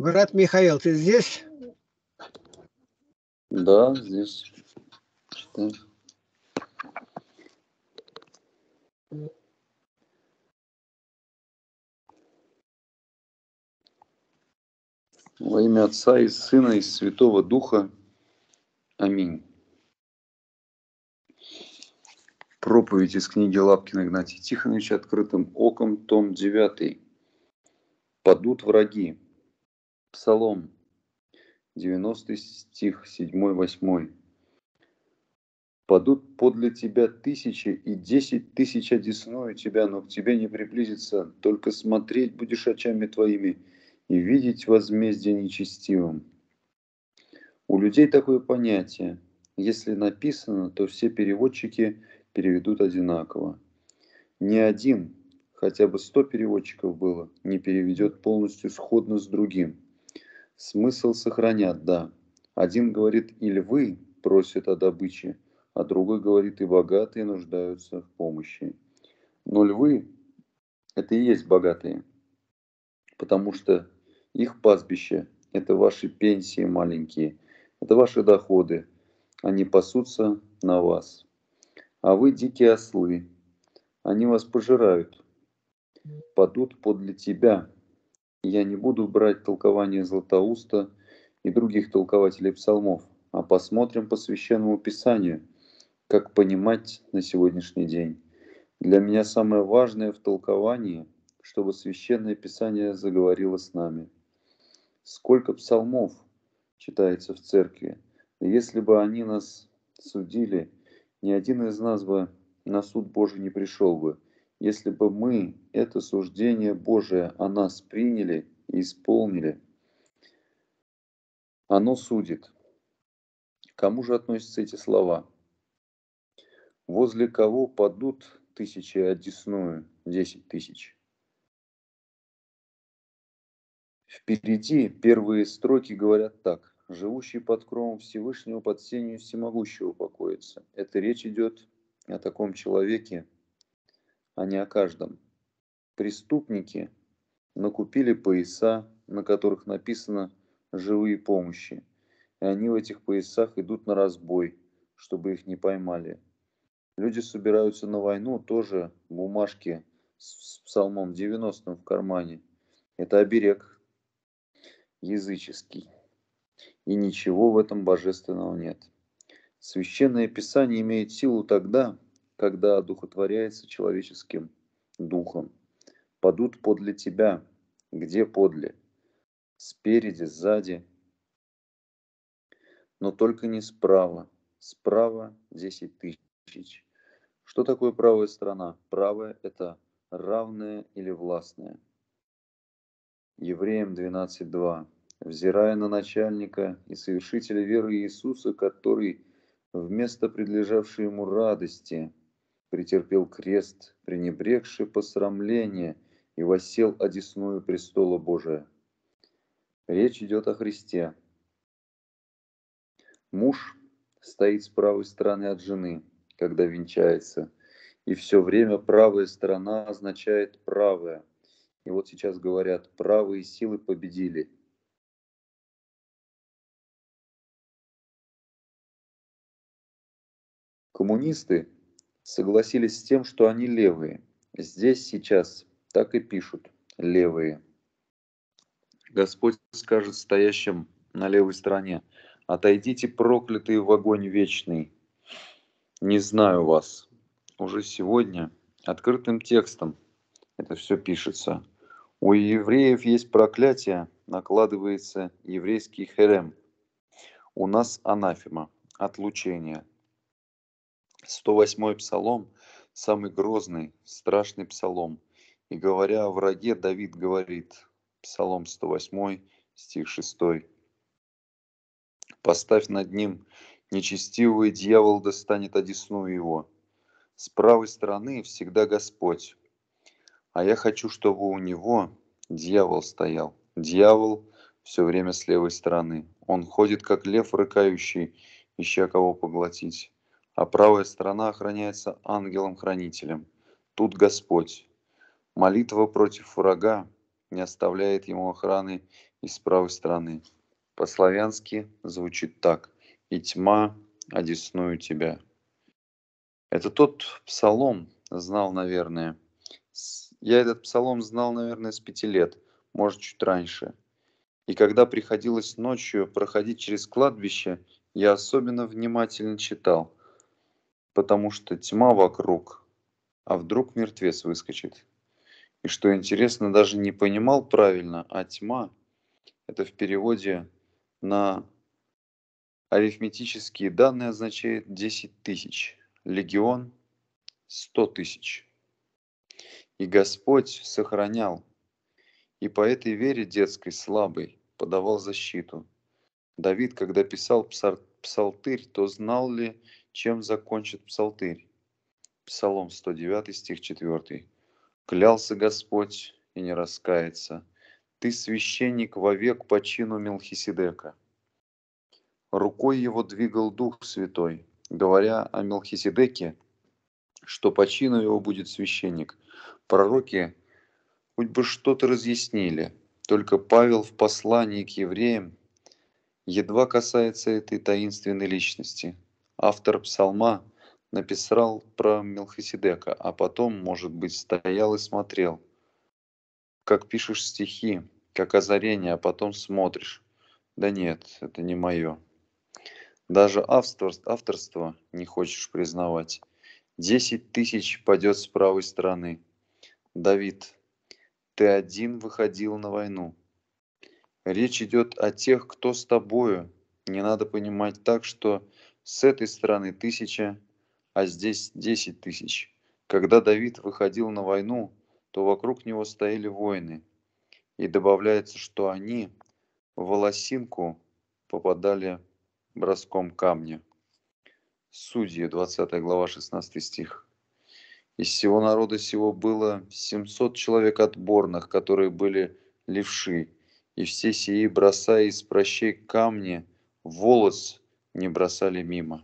Брат Михаил, ты здесь? Да, здесь. Читаю. Во имя Отца и Сына и Святого Духа. Аминь. Проповедь из книги Лапкина Игнатия Тихоновича «Открытым оком», том 9. «Падут враги». Псалом 90 стих 7-8. «Падут подле тебя тысячи и десять тысяч одесную тебя, но к тебе не приблизится, только смотреть будешь очами твоими и видеть возмездие нечестивым». У людей такое понятие. Если написано, то все переводчики переведут одинаково. Ни один, хотя бы сто переводчиков было, не переведет полностью сходно с другим – Смысл сохранят, да. Один говорит, и львы просят о добыче, а другой говорит, и богатые нуждаются в помощи. Но львы – это и есть богатые, потому что их пастбище – это ваши пенсии маленькие, это ваши доходы, они пасутся на вас. А вы дикие ослы, они вас пожирают, падут подле тебя – я не буду брать толкование Златоуста и других толкователей псалмов, а посмотрим по священному писанию, как понимать на сегодняшний день. Для меня самое важное в толковании, чтобы священное писание заговорило с нами. Сколько псалмов читается в церкви? Если бы они нас судили, ни один из нас бы на суд Божий не пришел бы – если бы мы это суждение Божие о нас приняли и исполнили. Оно судит. Кому же относятся эти слова? Возле кого падут тысячи а одесную, десять тысяч? Впереди первые строки говорят так. «Живущий под кровом Всевышнего, под сенью всемогущего покоится». Это речь идет о таком человеке, а не о каждом. Преступники накупили пояса, на которых написано «живые помощи», и они в этих поясах идут на разбой, чтобы их не поймали. Люди собираются на войну, тоже бумажки с псалмом 90 в кармане. Это оберег языческий. И ничего в этом божественного нет. Священное Писание имеет силу тогда, когда одухотворяется человеческим духом. Падут подле тебя, где подле? Спереди, сзади, но только не справа. Справа 10 тысяч. Что такое правая сторона? Правая – это равная или властная. Евреям 12.2. «Взирая на начальника и совершителя веры Иисуса, который, вместо предлежавшей ему радости, претерпел крест, пренебрегший посрамление, и восел одесную престола Божия. Речь идет о Христе. Муж стоит с правой стороны от жены, когда венчается, и все время правая сторона означает правая. И вот сейчас говорят, правые силы победили, коммунисты согласились с тем, что они левые. Здесь сейчас так и пишут левые. Господь скажет стоящим на левой стороне, отойдите проклятые в огонь вечный. Не знаю вас. Уже сегодня открытым текстом это все пишется. У евреев есть проклятие, накладывается еврейский херем. У нас анафема, отлучение, 108 псалом – самый грозный, страшный псалом. И говоря о враге, Давид говорит, псалом 108, стих 6. «Поставь над ним, нечестивый дьявол достанет одесную его. С правой стороны всегда Господь, а я хочу, чтобы у него дьявол стоял. Дьявол все время с левой стороны. Он ходит, как лев рыкающий, ища кого поглотить а правая сторона охраняется ангелом-хранителем. Тут Господь. Молитва против врага не оставляет ему охраны из правой стороны. По-славянски звучит так. «И тьма одесную тебя». Это тот псалом, знал, наверное. Я этот псалом знал, наверное, с пяти лет, может, чуть раньше. И когда приходилось ночью проходить через кладбище, я особенно внимательно читал – потому что тьма вокруг, а вдруг мертвец выскочит. И что интересно, даже не понимал правильно, а тьма – это в переводе на арифметические данные означает 10 тысяч, легион – 100 тысяч. И Господь сохранял, и по этой вере детской слабой подавал защиту. Давид, когда писал псалтырь, то знал ли чем закончит псалтырь. Псалом 109, стих 4. «Клялся Господь и не раскается. Ты священник вовек по чину Мелхиседека». Рукой его двигал Дух Святой, говоря о Мелхиседеке, что по чину его будет священник. Пророки хоть бы что-то разъяснили, только Павел в послании к евреям едва касается этой таинственной личности – Автор псалма написал про Мелхиседека, а потом, может быть, стоял и смотрел. Как пишешь стихи, как озарение, а потом смотришь. Да нет, это не мое. Даже авторство, авторство не хочешь признавать. Десять тысяч падет с правой стороны. Давид, ты один выходил на войну. Речь идет о тех, кто с тобою. Не надо понимать так, что с этой стороны тысяча, а здесь десять тысяч. Когда Давид выходил на войну, то вокруг него стояли воины. И добавляется, что они в волосинку попадали броском камня. Судьи, 20 глава, 16 стих. Из всего народа сего было 700 человек отборных, которые были левши, и все сии, бросая из прощей камни, волос не бросали мимо.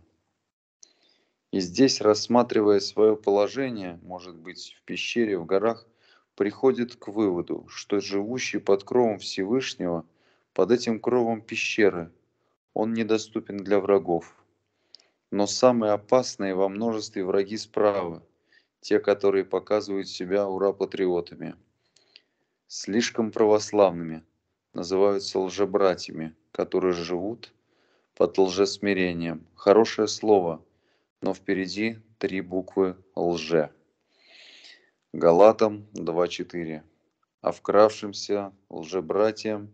И здесь, рассматривая свое положение, может быть, в пещере, в горах, приходит к выводу, что живущий под кровом Всевышнего, под этим кровом пещеры, он недоступен для врагов. Но самые опасные во множестве враги справа, те, которые показывают себя ура-патриотами, слишком православными, называются лжебратьями, которые живут – под лжесмирением. Хорошее слово, но впереди три буквы «лже». Галатам 2.4. А вкравшимся лжебратьям,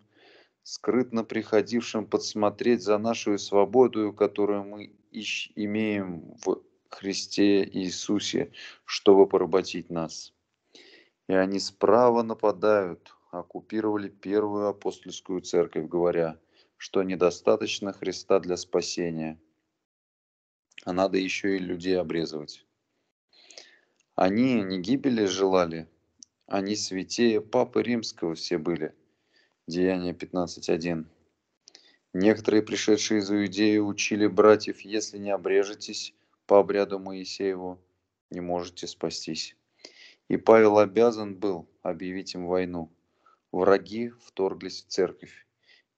скрытно приходившим подсмотреть за нашу свободу, которую мы ищ- имеем в Христе Иисусе, чтобы поработить нас. И они справа нападают, оккупировали первую апостольскую церковь, говоря – что недостаточно Христа для спасения, а надо еще и людей обрезывать. Они не гибели желали, они святее Папы Римского все были. Деяние 15.1. Некоторые, пришедшие из Иудеи, учили братьев, если не обрежетесь по обряду Моисееву, не можете спастись. И Павел обязан был объявить им войну. Враги вторглись в церковь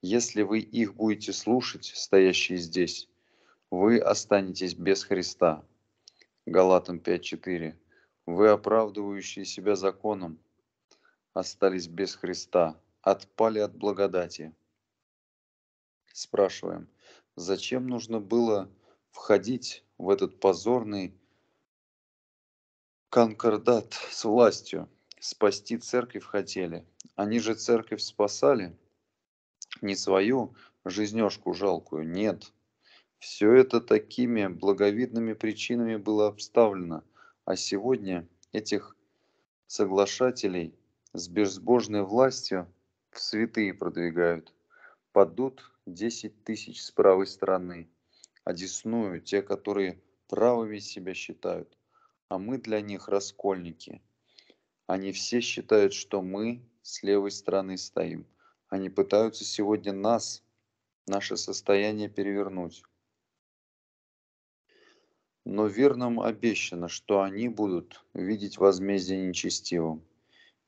если вы их будете слушать, стоящие здесь, вы останетесь без Христа. Галатам 5.4. Вы, оправдывающие себя законом, остались без Христа, отпали от благодати. Спрашиваем, зачем нужно было входить в этот позорный конкордат с властью? Спасти церковь хотели. Они же церковь спасали – не свою жизнешку жалкую, нет. Все это такими благовидными причинами было обставлено, а сегодня этих соглашателей с безбожной властью в святые продвигают. Падут 10 тысяч с правой стороны, одесную те, которые правыми себя считают, а мы для них раскольники. Они все считают, что мы с левой стороны стоим, они пытаются сегодня нас, наше состояние перевернуть. Но верным обещано, что они будут видеть возмездие нечестивым.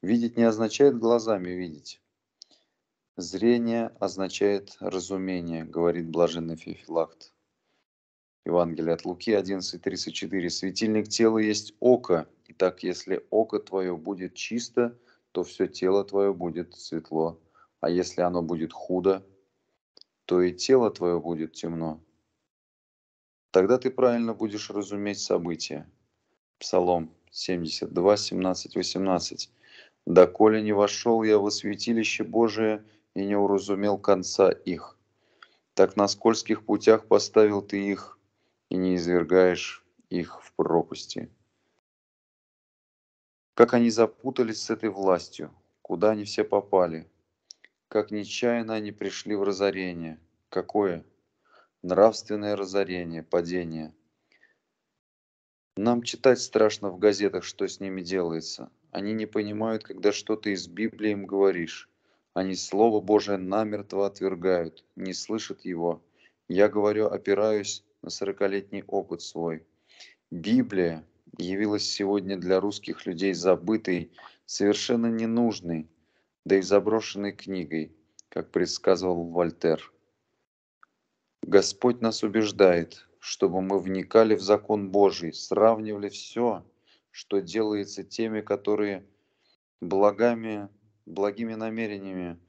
Видеть не означает глазами видеть. Зрение означает разумение, говорит блаженный Фефилакт. Евангелие от Луки 11.34. Светильник тела есть око, и так если око твое будет чисто, то все тело твое будет светло а если оно будет худо, то и тело твое будет темно. Тогда ты правильно будешь разуметь события. Псалом 72, 17, 18. «Доколе не вошел я во святилище Божие и не уразумел конца их, так на скользких путях поставил ты их и не извергаешь их в пропасти». Как они запутались с этой властью, куда они все попали – как нечаянно они пришли в разорение. Какое? Нравственное разорение, падение. Нам читать страшно в газетах, что с ними делается. Они не понимают, когда что-то из Библии им говоришь. Они Слово Божие намертво отвергают, не слышат его. Я говорю, опираюсь на сорокалетний опыт свой. Библия явилась сегодня для русских людей забытой, совершенно ненужной, да и заброшенной книгой, как предсказывал Вольтер. Господь нас убеждает, чтобы мы вникали в закон Божий, сравнивали все, что делается теми, которые благами, благими намерениями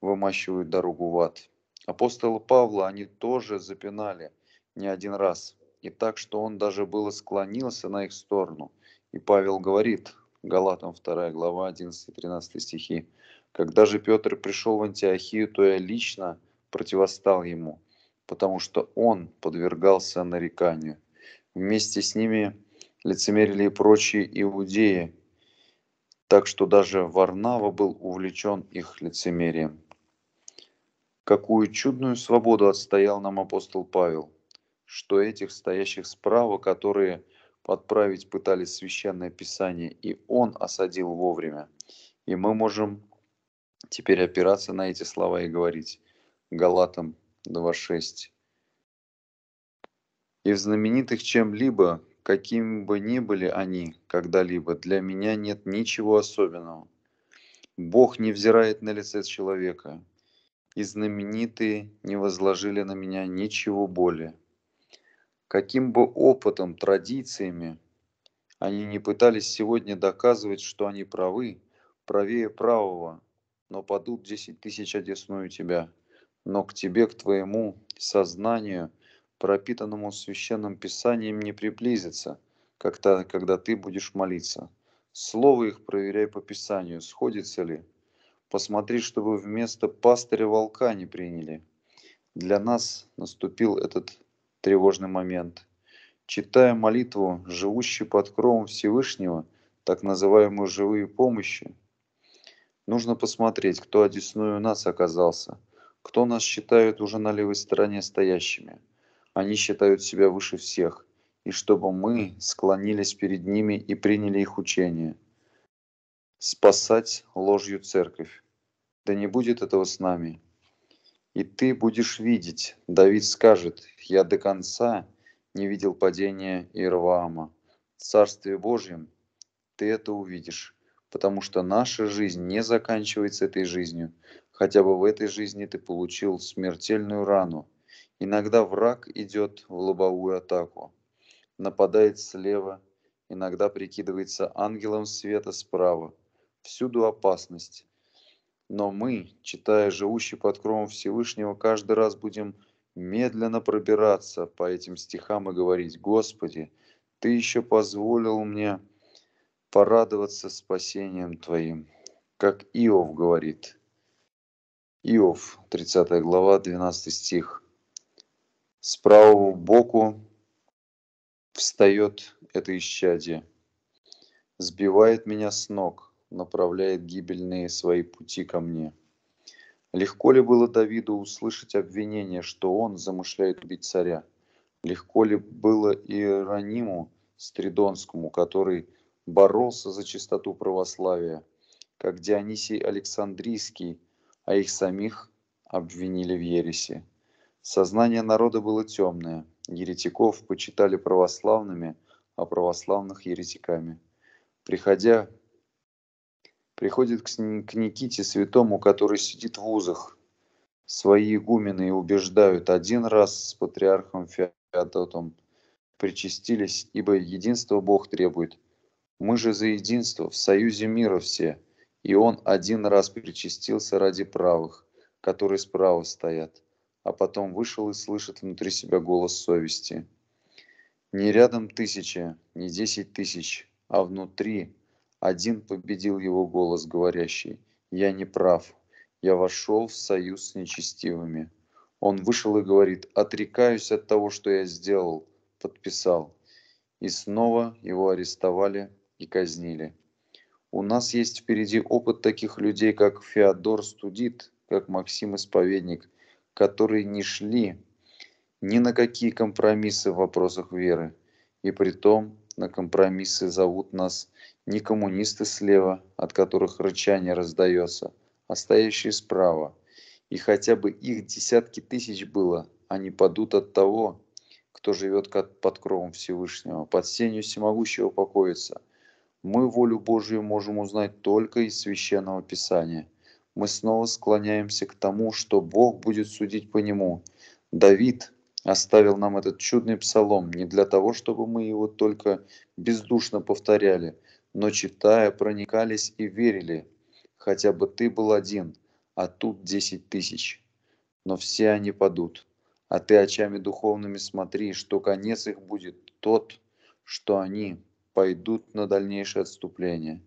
вымащивают дорогу в ад. Апостола Павла они тоже запинали не один раз, и так, что он даже было склонился на их сторону. И Павел говорит, Галатам 2 глава 11-13 стихи, когда же Петр пришел в Антиохию, то я лично противостал ему, потому что он подвергался нареканию. Вместе с ними лицемерили и прочие иудеи, так что даже Варнава был увлечен их лицемерием. Какую чудную свободу отстоял нам апостол Павел, что этих стоящих справа, которые подправить пытались священное писание, и он осадил вовремя. И мы можем теперь опираться на эти слова и говорить. Галатам 2.6. И в знаменитых чем-либо, каким бы ни были они когда-либо, для меня нет ничего особенного. Бог не взирает на лице человека, и знаменитые не возложили на меня ничего более. Каким бы опытом, традициями они не пытались сегодня доказывать, что они правы, правее правого – но падут десять тысяч одесную тебя. Но к тебе, к твоему сознанию, пропитанному священным писанием, не приблизится, то когда ты будешь молиться. Слово их проверяй по писанию, сходится ли. Посмотри, чтобы вместо пастыря волка не приняли. Для нас наступил этот тревожный момент. Читая молитву, живущий под кровом Всевышнего, так называемую «живые помощи», Нужно посмотреть, кто одесную у нас оказался, кто нас считают уже на левой стороне стоящими. Они считают себя выше всех, и чтобы мы склонились перед ними и приняли их учение. Спасать ложью церковь. Да не будет этого с нами. И ты будешь видеть, Давид скажет, я до конца не видел падения Ирваама. В Божьем ты это увидишь потому что наша жизнь не заканчивается этой жизнью. Хотя бы в этой жизни ты получил смертельную рану. Иногда враг идет в лобовую атаку, нападает слева, иногда прикидывается ангелом света справа. Всюду опасность. Но мы, читая «Живущий под кровом Всевышнего», каждый раз будем медленно пробираться по этим стихам и говорить, «Господи, Ты еще позволил мне порадоваться спасением Твоим. Как Иов говорит. Иов, 30 глава, 12 стих. С правого боку встает это исчадие, сбивает меня с ног, направляет гибельные свои пути ко мне. Легко ли было Давиду услышать обвинение, что он замышляет убить царя? Легко ли было Иерониму Стридонскому, который боролся за чистоту православия, как Дионисий Александрийский, а их самих обвинили в ереси. Сознание народа было темное, еретиков почитали православными, а православных еретиками. Приходя, приходит к Никите святому, который сидит в узах, свои игумены и убеждают один раз с патриархом Феодотом причастились, ибо единство Бог требует, мы же за единство в союзе мира все, и он один раз причастился ради правых, которые справа стоят, а потом вышел и слышит внутри себя голос совести. Не рядом тысяча, не десять тысяч, а внутри один победил его голос, говорящий «Я не прав, я вошел в союз с нечестивыми». Он вышел и говорит «Отрекаюсь от того, что я сделал, подписал». И снова его арестовали и казнили. У нас есть впереди опыт таких людей, как Феодор Студит, как Максим Исповедник, которые не шли ни на какие компромиссы в вопросах веры. И при том на компромиссы зовут нас не коммунисты слева, от которых рычание раздается, а стоящие справа. И хотя бы их десятки тысяч было, они падут от того, кто живет под кровом Всевышнего, под сенью всемогущего покоится – мы волю Божью можем узнать только из Священного Писания. Мы снова склоняемся к тому, что Бог будет судить по нему. Давид оставил нам этот чудный псалом не для того, чтобы мы его только бездушно повторяли, но читая, проникались и верили. Хотя бы ты был один, а тут десять тысяч. Но все они падут. А ты очами духовными смотри, что конец их будет тот, что они пойдут на дальнейшее отступление.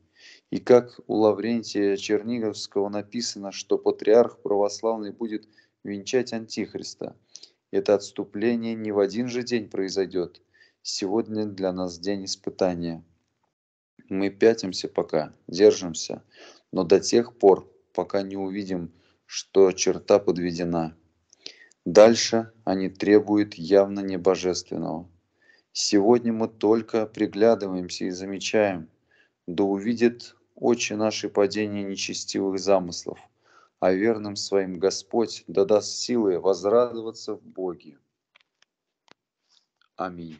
И как у Лаврентия Черниговского написано, что патриарх православный будет венчать Антихриста. Это отступление не в один же день произойдет. Сегодня для нас день испытания. Мы пятимся пока, держимся, но до тех пор, пока не увидим, что черта подведена. Дальше они требуют явно небожественного – Сегодня мы только приглядываемся и замечаем, да увидит очи наши падение нечестивых замыслов, а верным своим Господь да даст силы возрадоваться в Боге. Аминь.